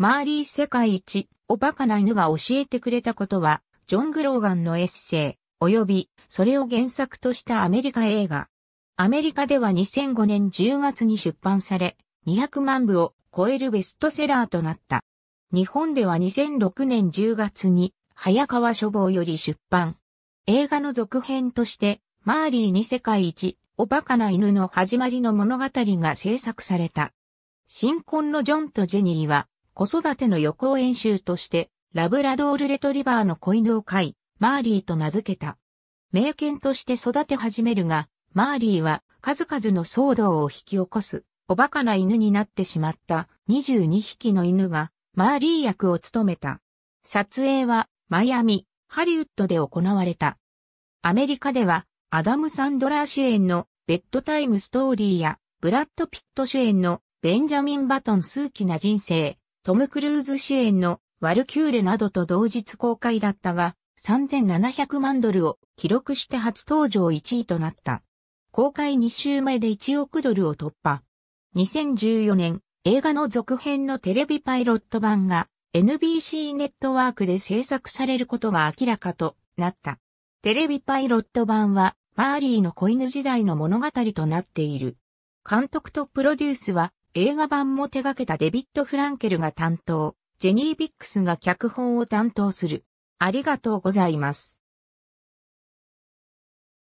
マーリー世界一、おバカな犬が教えてくれたことは、ジョン・グローガンのエッセイ、及び、それを原作としたアメリカ映画。アメリカでは2005年10月に出版され、200万部を超えるベストセラーとなった。日本では2006年10月に、早川書房より出版。映画の続編として、マーリーに世界一、おバカな犬の始まりの物語が制作された。新婚のジョンとジェニーは、子育ての予行演習として、ラブラドールレトリバーの子犬を飼い、マーリーと名付けた。名犬として育て始めるが、マーリーは数々の騒動を引き起こす、おバカな犬になってしまった22匹の犬が、マーリー役を務めた。撮影は、マイアミ、ハリウッドで行われた。アメリカでは、アダム・サンドラー主演のベッドタイムストーリーや、ブラッド・ピット主演のベンジャミン・バトン数奇な人生、トム・クルーズ主演のワルキューレなどと同日公開だったが、3700万ドルを記録して初登場1位となった。公開2週前で1億ドルを突破。2014年、映画の続編のテレビパイロット版が NBC ネットワークで制作されることが明らかとなった。テレビパイロット版は、バーリーの子犬時代の物語となっている。監督とプロデュースは、映画版も手掛けたデビッド・フランケルが担当、ジェニー・ビックスが脚本を担当する。ありがとうございます。